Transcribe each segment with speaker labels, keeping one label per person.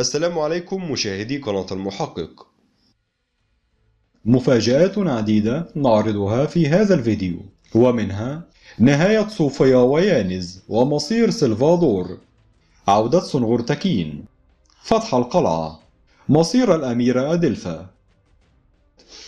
Speaker 1: السلام عليكم مشاهدي قناة المحقق مفاجآت عديدة نعرضها في هذا الفيديو ومنها نهاية صوفيا ويانز ومصير سلفادور عودة تكين فتح القلعة مصير الأميرة أدلفا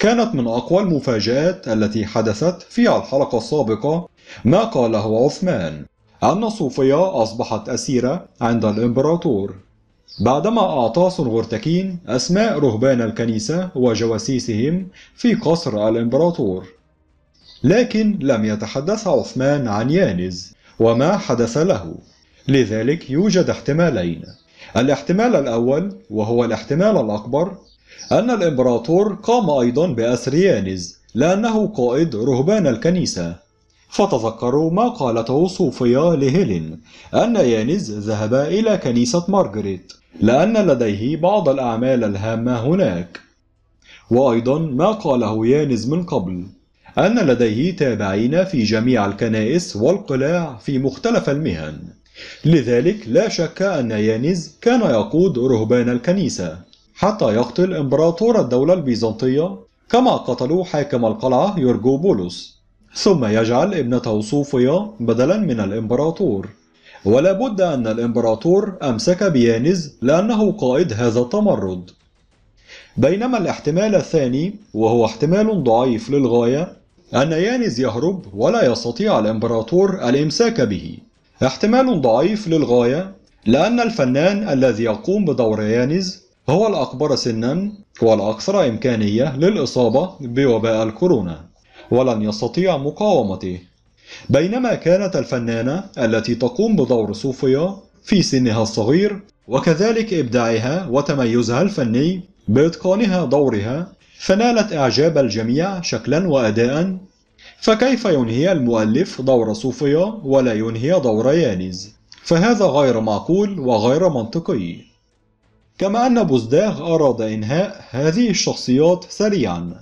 Speaker 1: كانت من أقوى المفاجآت التي حدثت في الحلقة السابقة ما قاله عثمان أن صوفيا أصبحت أسيرة عند الإمبراطور بعدما أعطى سنغرتكين أسماء رهبان الكنيسة وجواسيسهم في قصر الإمبراطور لكن لم يتحدث عثمان عن يانز وما حدث له لذلك يوجد احتمالين الاحتمال الأول وهو الاحتمال الأكبر أن الإمبراطور قام أيضا بأسر يانز لأنه قائد رهبان الكنيسة فتذكروا ما قالته صوفيا لهيلين أن يانز ذهب إلى كنيسة مارغريت لأن لديه بعض الأعمال الهامة هناك وأيضا ما قاله يانز من قبل أن لديه تابعين في جميع الكنائس والقلاع في مختلف المهن لذلك لا شك أن يانز كان يقود رهبان الكنيسة حتى يقتل إمبراطور الدولة البيزنطية كما قتلوا حاكم القلعة يورجو بولس ثم يجعل ابنته صوفيا بدلا من الإمبراطور ولا بد أن الإمبراطور أمسك بيانز لأنه قائد هذا التمرد بينما الاحتمال الثاني وهو احتمال ضعيف للغاية أن يانز يهرب ولا يستطيع الإمبراطور الإمساك به احتمال ضعيف للغاية لأن الفنان الذي يقوم بدور يانز هو الأكبر سنا والأكثر إمكانية للإصابة بوباء الكورونا ولن يستطيع مقاومته بينما كانت الفنانة التي تقوم بدور صوفيا في سنها الصغير وكذلك إبداعها وتميزها الفني بإتقانها دورها فنالت إعجاب الجميع شكلا وأداء فكيف ينهي المؤلف دور صوفيا ولا ينهي دور يانز فهذا غير معقول وغير منطقي كما أن بوزداغ أراد إنهاء هذه الشخصيات سريعا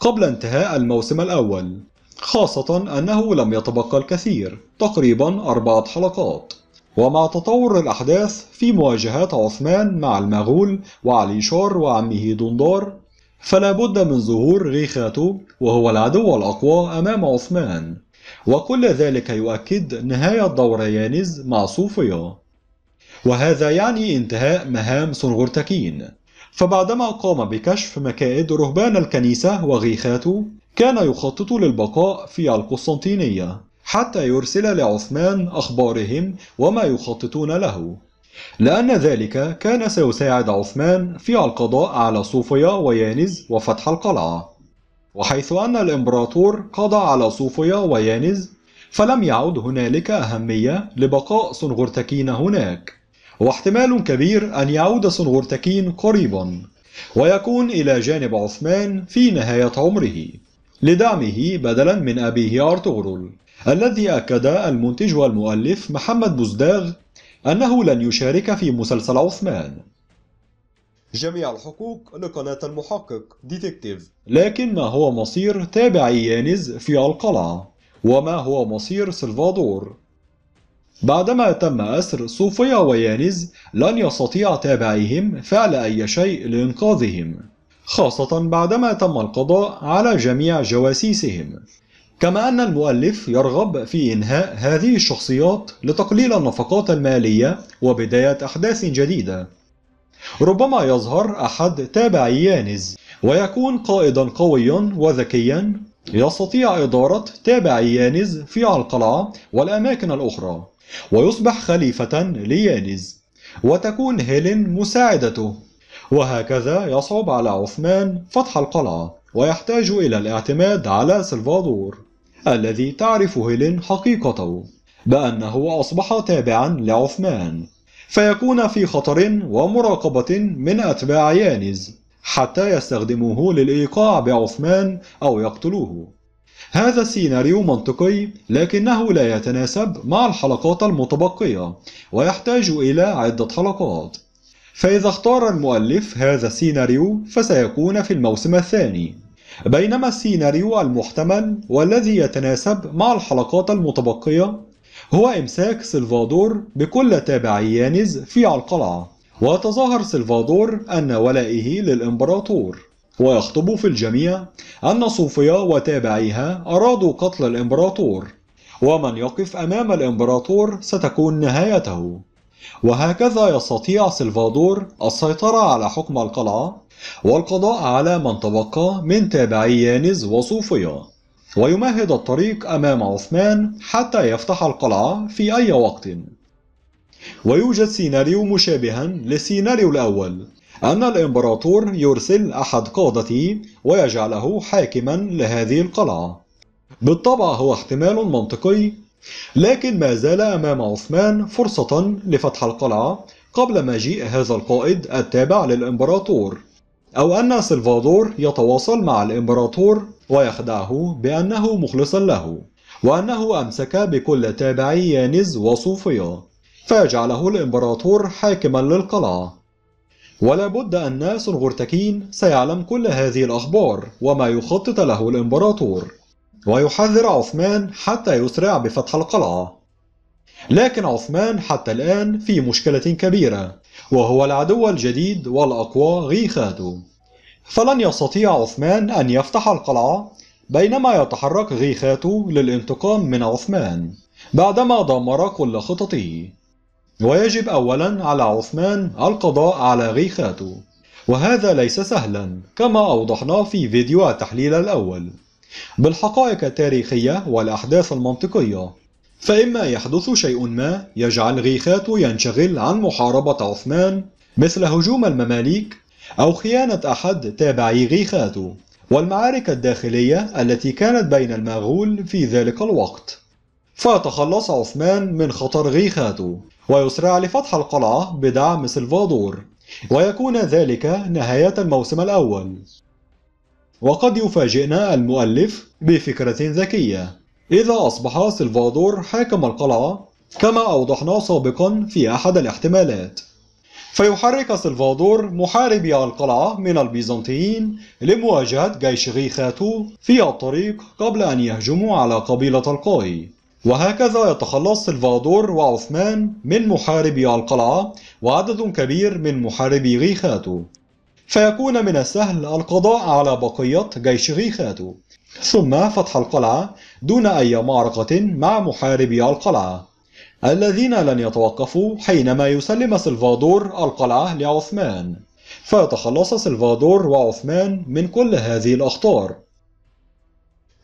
Speaker 1: قبل انتهاء الموسم الأول خاصة أنه لم يتبقى الكثير تقريبا أربعة حلقات ومع تطور الأحداث في مواجهات عثمان مع المغول وعلي شار وعمه دندار فلا بد من ظهور غيخاتو وهو العدو الأقوى أمام عثمان وكل ذلك يؤكد نهاية دور يانز مع صوفيا وهذا يعني انتهاء مهام سنغرتكين فبعدما قام بكشف مكائد رهبان الكنيسة وغيخاتو كان يخطط للبقاء في القسطنطينية حتى يرسل لعثمان أخبارهم وما يخططون له لأن ذلك كان سيساعد عثمان في القضاء على صوفيا ويانز وفتح القلعة وحيث أن الإمبراطور قضى على صوفيا ويانز فلم يعد هنالك أهمية لبقاء سنغرتكين هناك واحتمال كبير أن يعود سنغرتكين قريبا ويكون إلى جانب عثمان في نهاية عمره لدعمه بدلا من أبيه أرطغرل الذي أكد المنتج والمؤلف محمد بوزداغ أنه لن يشارك في مسلسل عثمان جميع الحقوق لقناة المحقق ديتكتيف لكن ما هو مصير تابع يانز في القلعة وما هو مصير سلفادور بعدما تم أسر صوفيا ويانز لن يستطيع تابعيهم فعل أي شيء لإنقاذهم خاصة بعدما تم القضاء على جميع جواسيسهم كما أن المؤلف يرغب في إنهاء هذه الشخصيات لتقليل النفقات المالية وبداية أحداث جديدة ربما يظهر أحد تابعي يانز ويكون قائدا قويا وذكيا يستطيع إدارة تابعي يانز في القلعة والأماكن الأخرى ويصبح خليفة ليانز وتكون هيلين مساعدته وهكذا يصعب على عثمان فتح القلعة ويحتاج إلى الاعتماد على سلفادور الذي تعرف هيلين حقيقته بأنه أصبح تابعا لعثمان فيكون في خطر ومراقبة من أتباع يانز حتى يستخدموه للإيقاع بعثمان أو يقتلوه هذا السيناريو منطقي لكنه لا يتناسب مع الحلقات المتبقية ويحتاج إلى عدة حلقات فإذا اختار المؤلف هذا السيناريو فسيكون في الموسم الثاني بينما السيناريو المحتمل والذي يتناسب مع الحلقات المتبقية هو إمساك سلفادور بكل تابعي يانز في القلعة ويتظاهر سلفادور أن ولائه للإمبراطور ويخطب في الجميع أن صوفيا وتابعيها أرادوا قتل الإمبراطور ومن يقف أمام الإمبراطور ستكون نهايته وهكذا يستطيع سلفادور السيطرة على حكم القلعة والقضاء على من تبقى من تابعي يانز وصوفيا ويمهد الطريق أمام عثمان حتى يفتح القلعة في أي وقت ويوجد سيناريو مشابها للسيناريو الأول أن الإمبراطور يرسل أحد قادته ويجعله حاكما لهذه القلعة بالطبع هو احتمال منطقي لكن ما زال أمام عثمان فرصة لفتح القلعة قبل مجيء هذا القائد التابع للإمبراطور أو أن سلفادور يتواصل مع الإمبراطور ويخدعه بأنه مخلص له وأنه أمسك بكل تابعي يانز وصوفيا فيجعله الإمبراطور حاكما للقلعة ولا بد أن سنغرتكين سيعلم كل هذه الأخبار وما يخطط له الإمبراطور ويحذر عثمان حتى يسرع بفتح القلعة لكن عثمان حتى الآن في مشكلة كبيرة وهو العدو الجديد والأقوى غيخاتو فلن يستطيع عثمان أن يفتح القلعة بينما يتحرك غيخاتو للانتقام من عثمان بعدما دمر كل خططه ويجب أولا على عثمان القضاء على غيخاتو وهذا ليس سهلا كما أوضحنا في فيديو التحليل الأول بالحقائق التاريخية والأحداث المنطقية فإما يحدث شيء ما يجعل غيخاتو ينشغل عن محاربة عثمان مثل هجوم المماليك أو خيانة أحد تابعي غيخاتو والمعارك الداخلية التي كانت بين المغول في ذلك الوقت فيتخلص عثمان من خطر غيخاتو ويسرع لفتح القلعة بدعم سلفادور ويكون ذلك نهاية الموسم الأول وقد يفاجئنا المؤلف بفكرة ذكية إذا أصبح سلفادور حاكم القلعة كما أوضحنا سابقا في أحد الاحتمالات فيحرك سلفادور محاربي القلعة من البيزنطيين لمواجهة جيش غيخاتو في الطريق قبل أن يهجموا على قبيلة القاي وهكذا يتخلص سلفادور وعثمان من محاربي القلعة وعدد كبير من محاربي غيخاتو فيكون من السهل القضاء على بقية جيش غيخاتو ثم فتح القلعة دون أي معركة مع محاربي القلعة الذين لن يتوقفوا حينما يسلم سلفادور القلعة لعثمان فيتخلص سلفادور وعثمان من كل هذه الأخطار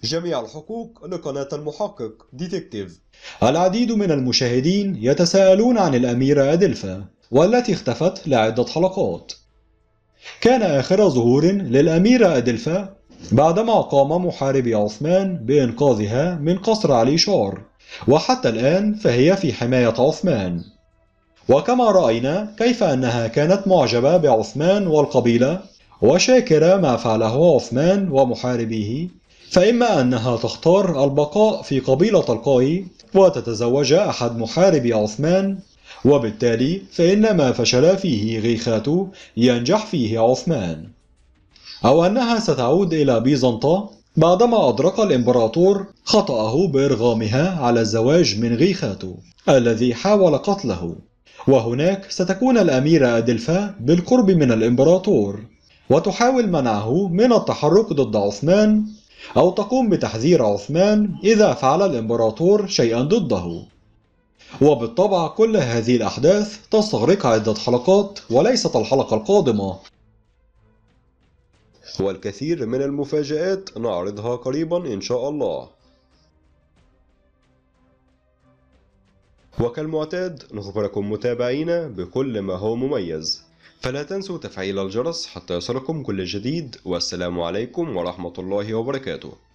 Speaker 1: جميع الحقوق لقناة المحقق ديتكتيف العديد من المشاهدين يتساءلون عن الأميرة أدلفا والتي اختفت لعدة حلقات كان آخر ظهور للأميرة أدلفا بعدما قام محاربي عثمان بإنقاذها من قصر علي شار وحتى الآن فهي في حماية عثمان وكما رأينا كيف أنها كانت معجبة بعثمان والقبيلة وشاكرة ما فعله عثمان ومحاربيه فإما أنها تختار البقاء في قبيلة القائي وتتزوج أحد محاربي عثمان وبالتالي فإن ما فشل فيه غيخاتو ينجح فيه عثمان أو أنها ستعود إلى بيزنطة بعدما أدرك الإمبراطور خطأه بإرغامها على الزواج من غيخاتو الذي حاول قتله وهناك ستكون الأميرة أدلفا بالقرب من الإمبراطور وتحاول منعه من التحرك ضد عثمان أو تقوم بتحذير عثمان إذا فعل الإمبراطور شيئا ضده وبالطبع كل هذه الأحداث تستغرق عدة حلقات وليست الحلقة القادمة والكثير من المفاجآت نعرضها قريبا إن شاء الله وكالمعتاد نخبركم متابعينا بكل ما هو مميز فلا تنسوا تفعيل الجرس حتى يصلكم كل جديد والسلام عليكم ورحمة الله وبركاته